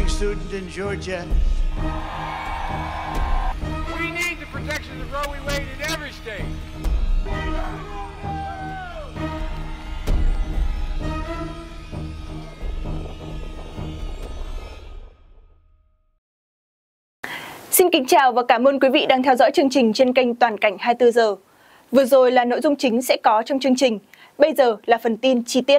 nursing student in Georgia. We need the protection of Roe v. Wade in every state. Xin kính chào và cảm ơn quý vị đang theo dõi chương trình trên kênh Toàn cảnh 24 giờ. Vừa rồi là nội dung chính sẽ có trong chương trình, bây giờ là phần tin chi tiết.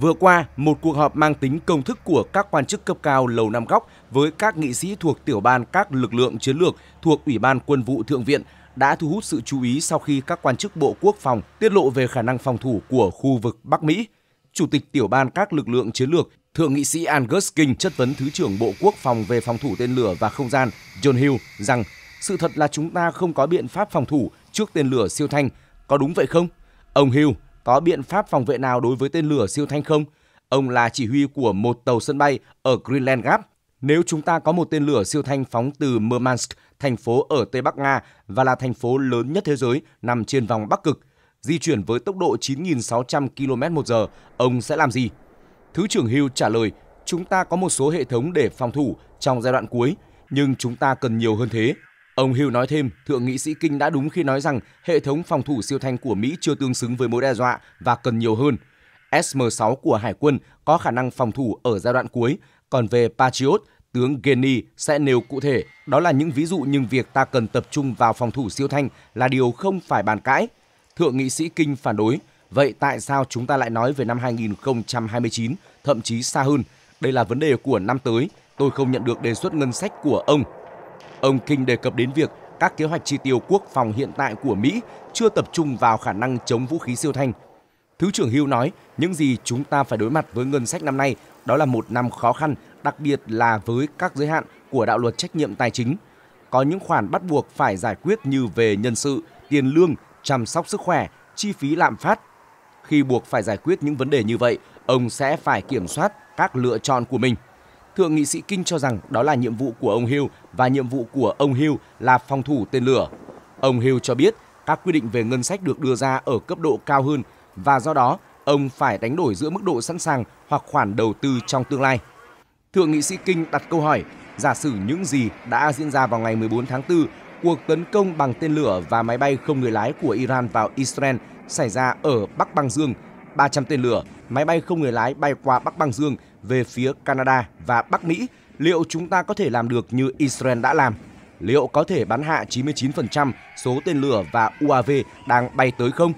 Vừa qua, một cuộc họp mang tính công thức của các quan chức cấp cao Lầu Năm Góc với các nghị sĩ thuộc tiểu ban các lực lượng chiến lược thuộc Ủy ban Quân vụ Thượng viện đã thu hút sự chú ý sau khi các quan chức Bộ Quốc phòng tiết lộ về khả năng phòng thủ của khu vực Bắc Mỹ. Chủ tịch tiểu ban các lực lượng chiến lược Thượng nghị sĩ Angus King chất vấn Thứ trưởng Bộ Quốc phòng về phòng thủ tên lửa và không gian John Hill rằng sự thật là chúng ta không có biện pháp phòng thủ trước tên lửa siêu thanh. Có đúng vậy không? Ông Hill có biện pháp phòng vệ nào đối với tên lửa siêu thanh không? Ông là chỉ huy của một tàu sân bay ở Greenland Gap. Nếu chúng ta có một tên lửa siêu thanh phóng từ Murmansk, thành phố ở Tây Bắc Nga và là thành phố lớn nhất thế giới nằm trên vòng Bắc Cực, di chuyển với tốc độ 9.600 km một giờ, ông sẽ làm gì? Thứ trưởng Hill trả lời, chúng ta có một số hệ thống để phòng thủ trong giai đoạn cuối, nhưng chúng ta cần nhiều hơn thế. Ông Hill nói thêm, Thượng nghị sĩ Kinh đã đúng khi nói rằng hệ thống phòng thủ siêu thanh của Mỹ chưa tương xứng với mối đe dọa và cần nhiều hơn. SM-6 của Hải quân có khả năng phòng thủ ở giai đoạn cuối, còn về Patriot, tướng Geny sẽ nêu cụ thể. Đó là những ví dụ nhưng việc ta cần tập trung vào phòng thủ siêu thanh là điều không phải bàn cãi. Thượng nghị sĩ Kinh phản đối, vậy tại sao chúng ta lại nói về năm 2029, thậm chí xa hơn? Đây là vấn đề của năm tới, tôi không nhận được đề xuất ngân sách của ông. Ông King đề cập đến việc các kế hoạch chi tiêu quốc phòng hiện tại của Mỹ chưa tập trung vào khả năng chống vũ khí siêu thanh. Thứ trưởng Hưu nói, những gì chúng ta phải đối mặt với ngân sách năm nay đó là một năm khó khăn, đặc biệt là với các giới hạn của đạo luật trách nhiệm tài chính. Có những khoản bắt buộc phải giải quyết như về nhân sự, tiền lương, chăm sóc sức khỏe, chi phí lạm phát. Khi buộc phải giải quyết những vấn đề như vậy, ông sẽ phải kiểm soát các lựa chọn của mình thượng nghị sĩ Kinh cho rằng đó là nhiệm vụ của ông Hill và nhiệm vụ của ông Hill là phòng thủ tên lửa. Ông Hill cho biết các quy định về ngân sách được đưa ra ở cấp độ cao hơn và do đó ông phải đánh đổi giữa mức độ sẵn sàng hoặc khoản đầu tư trong tương lai. Thượng nghị sĩ Kinh đặt câu hỏi, giả sử những gì đã diễn ra vào ngày 14 tháng 4, cuộc tấn công bằng tên lửa và máy bay không người lái của Iran vào Israel xảy ra ở Bắc Băng Dương – 300 tên lửa, máy bay không người lái bay qua Bắc Băng Dương về phía Canada và Bắc Mỹ, liệu chúng ta có thể làm được như Israel đã làm? Liệu có thể bắn hạ 99% số tên lửa và UAV đang bay tới không?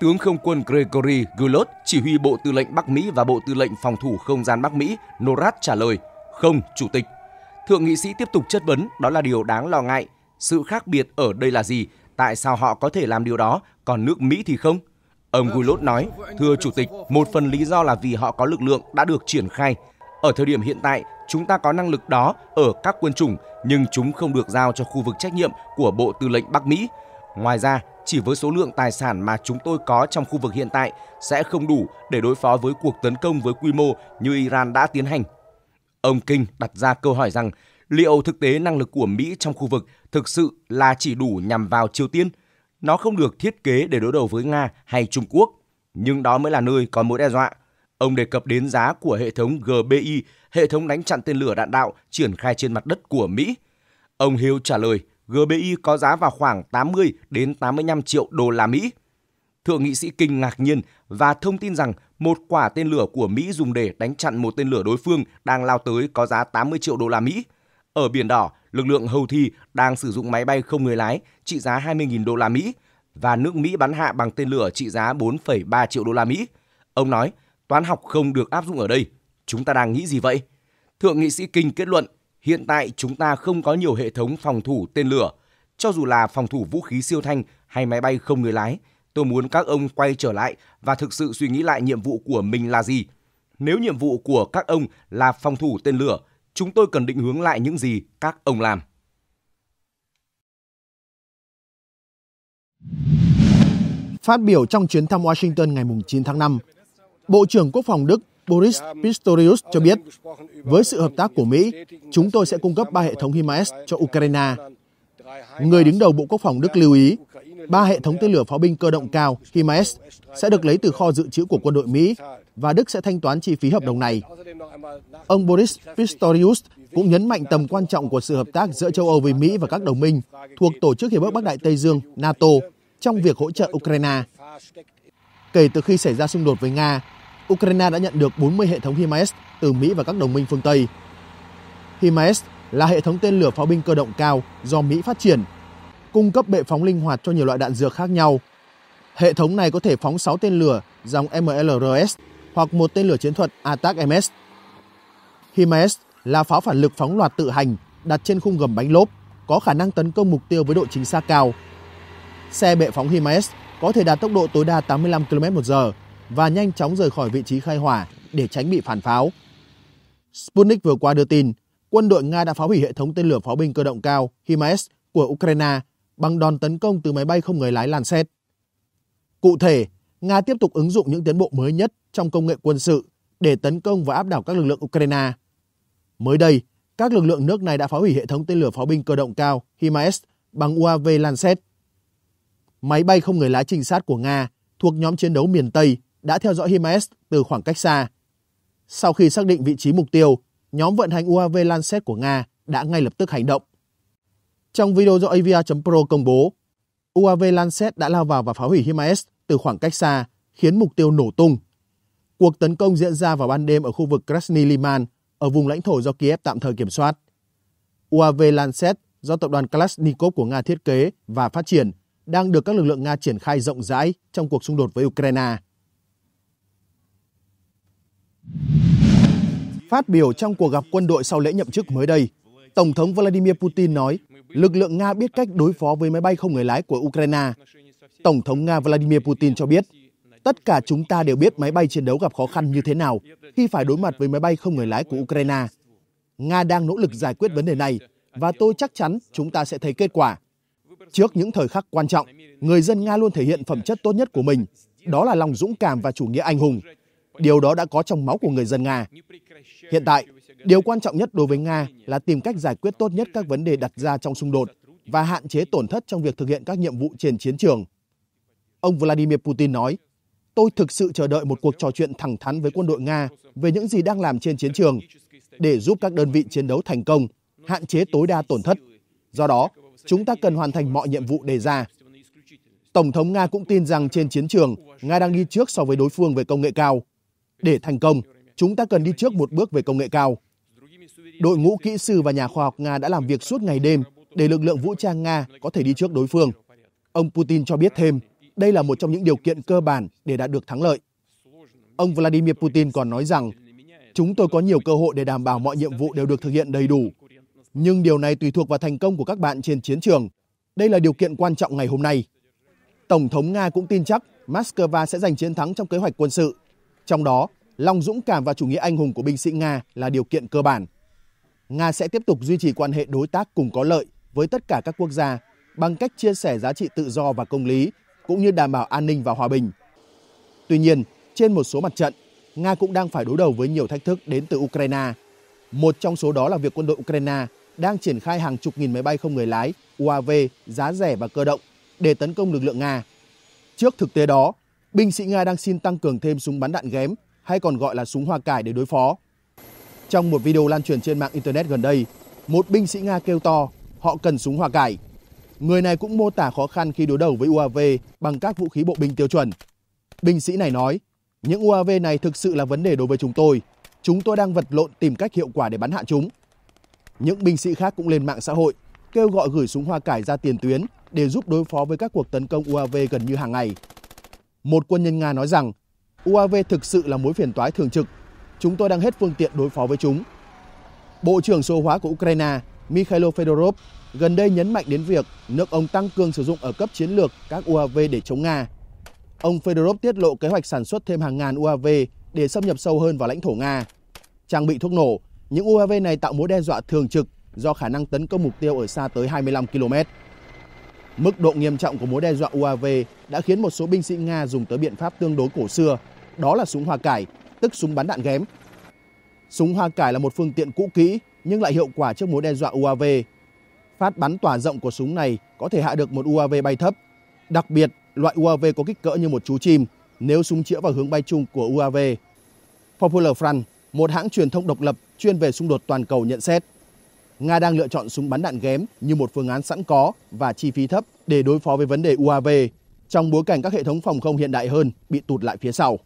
Tướng không quân Gregory Gulot, chỉ huy Bộ Tư lệnh Bắc Mỹ và Bộ Tư lệnh Phòng thủ Không gian Bắc Mỹ, NORAD trả lời, không, Chủ tịch. Thượng nghị sĩ tiếp tục chất vấn, đó là điều đáng lo ngại. Sự khác biệt ở đây là gì? Tại sao họ có thể làm điều đó, còn nước Mỹ thì không? Ông Gulot nói, thưa Chủ tịch, một phần lý do là vì họ có lực lượng đã được triển khai. Ở thời điểm hiện tại, chúng ta có năng lực đó ở các quân chủng, nhưng chúng không được giao cho khu vực trách nhiệm của Bộ Tư lệnh Bắc Mỹ. Ngoài ra, chỉ với số lượng tài sản mà chúng tôi có trong khu vực hiện tại sẽ không đủ để đối phó với cuộc tấn công với quy mô như Iran đã tiến hành. Ông King đặt ra câu hỏi rằng liệu thực tế năng lực của Mỹ trong khu vực thực sự là chỉ đủ nhằm vào Triều Tiên – nó không được thiết kế để đối đầu với Nga hay Trung Quốc, nhưng đó mới là nơi có mối đe dọa. Ông đề cập đến giá của hệ thống GBI, hệ thống đánh chặn tên lửa đạn đạo triển khai trên mặt đất của Mỹ. Ông Hill trả lời, GBI có giá vào khoảng 80 đến 85 triệu đô la Mỹ. Thượng nghị sĩ Kinh ngạc nhiên và thông tin rằng một quả tên lửa của Mỹ dùng để đánh chặn một tên lửa đối phương đang lao tới có giá 80 triệu đô la Mỹ. Ở Biển Đỏ, lực lượng Houthi đang sử dụng máy bay không người lái trị giá 20.000 đô la Mỹ và nước Mỹ bắn hạ bằng tên lửa trị giá 4,3 triệu đô la Mỹ. Ông nói, toán học không được áp dụng ở đây. Chúng ta đang nghĩ gì vậy? Thượng nghị sĩ Kinh kết luận, hiện tại chúng ta không có nhiều hệ thống phòng thủ tên lửa, cho dù là phòng thủ vũ khí siêu thanh hay máy bay không người lái. Tôi muốn các ông quay trở lại và thực sự suy nghĩ lại nhiệm vụ của mình là gì. Nếu nhiệm vụ của các ông là phòng thủ tên lửa chúng tôi cần định hướng lại những gì các ông làm. Phát biểu trong chuyến thăm Washington ngày 9 tháng 5, Bộ trưởng Quốc phòng Đức Boris Pistorius cho biết, với sự hợp tác của Mỹ, chúng tôi sẽ cung cấp ba hệ thống HIMARS cho Ukraine. Người đứng đầu Bộ Quốc phòng Đức lưu ý, ba hệ thống tên lửa pháo binh cơ động cao HIMARS sẽ được lấy từ kho dự trữ của quân đội Mỹ và Đức sẽ thanh toán chi phí hợp đồng này. Ông Boris Pistorius cũng nhấn mạnh tầm quan trọng của sự hợp tác giữa châu Âu với Mỹ và các đồng minh thuộc Tổ chức Hiệp ước Bắc Đại Tây Dương NATO trong việc hỗ trợ Ukraine. Kể từ khi xảy ra xung đột với Nga, Ukraine đã nhận được 40 hệ thống HIMARS từ Mỹ và các đồng minh phương Tây. HIMARS là hệ thống tên lửa pháo binh cơ động cao do Mỹ phát triển, cung cấp bệ phóng linh hoạt cho nhiều loại đạn dược khác nhau. Hệ thống này có thể phóng 6 tên lửa dòng MLRS hoặc một tên lửa chiến thuật ATAC-MS. HIMARS là pháo phản lực phóng loạt tự hành đặt trên khung gầm bánh lốp, có khả năng tấn công mục tiêu với độ chính xác cao. Xe bệ phóng HIMARS có thể đạt tốc độ tối đa 85 km/h và nhanh chóng rời khỏi vị trí khai hỏa để tránh bị phản pháo. Sputnik vừa qua đưa tin, quân đội Nga đã phá hủy hệ thống tên lửa pháo binh cơ động cao HIMARS của Ukraine bằng đòn tấn công từ máy bay không người lái Lancet. Cụ thể, Nga tiếp tục ứng dụng những tiến bộ mới nhất trong công nghệ quân sự để tấn công và áp đảo các lực lượng Ukraine. Mới đây, các lực lượng nước này đã phá hủy hệ thống tên lửa pháo binh cơ động cao HIMARS bằng UAV Lancet. Máy bay không người lái trinh sát của Nga thuộc nhóm chiến đấu miền Tây đã theo dõi HIMARS từ khoảng cách xa. Sau khi xác định vị trí mục tiêu, nhóm vận hành UAV Lancet của Nga đã ngay lập tức hành động. Trong video do avia.pro công bố, UAV Lancet đã lao vào và phá hủy HIMARS từ khoảng cách xa khiến mục tiêu nổ tung. Cuộc tấn công diễn ra vào ban đêm ở khu vực Krasny Liman, ở vùng lãnh thổ do Kiev tạm thời kiểm soát. UAV Lancet do tập đoàn Kalashnikov của Nga thiết kế và phát triển đang được các lực lượng Nga triển khai rộng rãi trong cuộc xung đột với Ukraine. Phát biểu trong cuộc gặp quân đội sau lễ nhậm chức mới đây, Tổng thống Vladimir Putin nói lực lượng Nga biết cách đối phó với máy bay không người lái của Ukraine Tổng thống Nga Vladimir Putin cho biết, tất cả chúng ta đều biết máy bay chiến đấu gặp khó khăn như thế nào khi phải đối mặt với máy bay không người lái của Ukraine. Nga đang nỗ lực giải quyết vấn đề này và tôi chắc chắn chúng ta sẽ thấy kết quả. Trước những thời khắc quan trọng, người dân Nga luôn thể hiện phẩm chất tốt nhất của mình, đó là lòng dũng cảm và chủ nghĩa anh hùng. Điều đó đã có trong máu của người dân Nga. Hiện tại, điều quan trọng nhất đối với Nga là tìm cách giải quyết tốt nhất các vấn đề đặt ra trong xung đột và hạn chế tổn thất trong việc thực hiện các nhiệm vụ trên chiến trường. Ông Vladimir Putin nói, tôi thực sự chờ đợi một cuộc trò chuyện thẳng thắn với quân đội Nga về những gì đang làm trên chiến trường để giúp các đơn vị chiến đấu thành công, hạn chế tối đa tổn thất. Do đó, chúng ta cần hoàn thành mọi nhiệm vụ đề ra. Tổng thống Nga cũng tin rằng trên chiến trường, Nga đang đi trước so với đối phương về công nghệ cao. Để thành công, chúng ta cần đi trước một bước về công nghệ cao. Đội ngũ kỹ sư và nhà khoa học Nga đã làm việc suốt ngày đêm để lực lượng vũ trang Nga có thể đi trước đối phương. Ông Putin cho biết thêm, đây là một trong những điều kiện cơ bản để đạt được thắng lợi. Ông Vladimir Putin còn nói rằng, chúng tôi có nhiều cơ hội để đảm bảo mọi nhiệm vụ đều được thực hiện đầy đủ. Nhưng điều này tùy thuộc vào thành công của các bạn trên chiến trường. Đây là điều kiện quan trọng ngày hôm nay. Tổng thống Nga cũng tin chắc Moscow sẽ giành chiến thắng trong kế hoạch quân sự. Trong đó, lòng dũng cảm và chủ nghĩa anh hùng của binh sĩ Nga là điều kiện cơ bản. Nga sẽ tiếp tục duy trì quan hệ đối tác cùng có lợi với tất cả các quốc gia bằng cách chia sẻ giá trị tự do và công lý cũng như đảm bảo an ninh và hòa bình. Tuy nhiên, trên một số mặt trận, Nga cũng đang phải đối đầu với nhiều thách thức đến từ Ukraine. Một trong số đó là việc quân đội Ukraine đang triển khai hàng chục nghìn máy bay không người lái, UAV, giá rẻ và cơ động để tấn công lực lượng Nga. Trước thực tế đó, binh sĩ Nga đang xin tăng cường thêm súng bắn đạn ghém hay còn gọi là súng hoa cải để đối phó. Trong một video lan truyền trên mạng Internet gần đây, một binh sĩ Nga kêu to họ cần súng hoa cải. Người này cũng mô tả khó khăn khi đối đầu với UAV bằng các vũ khí bộ binh tiêu chuẩn. Binh sĩ này nói, những UAV này thực sự là vấn đề đối với chúng tôi. Chúng tôi đang vật lộn tìm cách hiệu quả để bắn hạ chúng. Những binh sĩ khác cũng lên mạng xã hội, kêu gọi gửi súng hoa cải ra tiền tuyến để giúp đối phó với các cuộc tấn công UAV gần như hàng ngày. Một quân nhân Nga nói rằng, UAV thực sự là mối phiền toái thường trực. Chúng tôi đang hết phương tiện đối phó với chúng. Bộ trưởng số hóa của Ukraine Mikhailo Fedorov gần đây nhấn mạnh đến việc nước ông tăng cường sử dụng ở cấp chiến lược các UAV để chống Nga. Ông Fedorov tiết lộ kế hoạch sản xuất thêm hàng ngàn UAV để xâm nhập sâu hơn vào lãnh thổ Nga. Trang bị thuốc nổ, những UAV này tạo mối đe dọa thường trực do khả năng tấn công mục tiêu ở xa tới 25 km. Mức độ nghiêm trọng của mối đe dọa UAV đã khiến một số binh sĩ Nga dùng tới biện pháp tương đối cổ xưa, đó là súng hoa cải, tức súng bắn đạn ghém. Súng hoa cải là một phương tiện cũ kỹ nhưng lại hiệu quả trước mối đe dọa UAV phát bắn tỏa rộng của súng này có thể hạ được một UAV bay thấp. Đặc biệt, loại UAV có kích cỡ như một chú chim nếu súng chĩa vào hướng bay chung của UAV. Popular Front, một hãng truyền thông độc lập chuyên về xung đột toàn cầu nhận xét. Nga đang lựa chọn súng bắn đạn ghém như một phương án sẵn có và chi phí thấp để đối phó với vấn đề UAV trong bối cảnh các hệ thống phòng không hiện đại hơn bị tụt lại phía sau.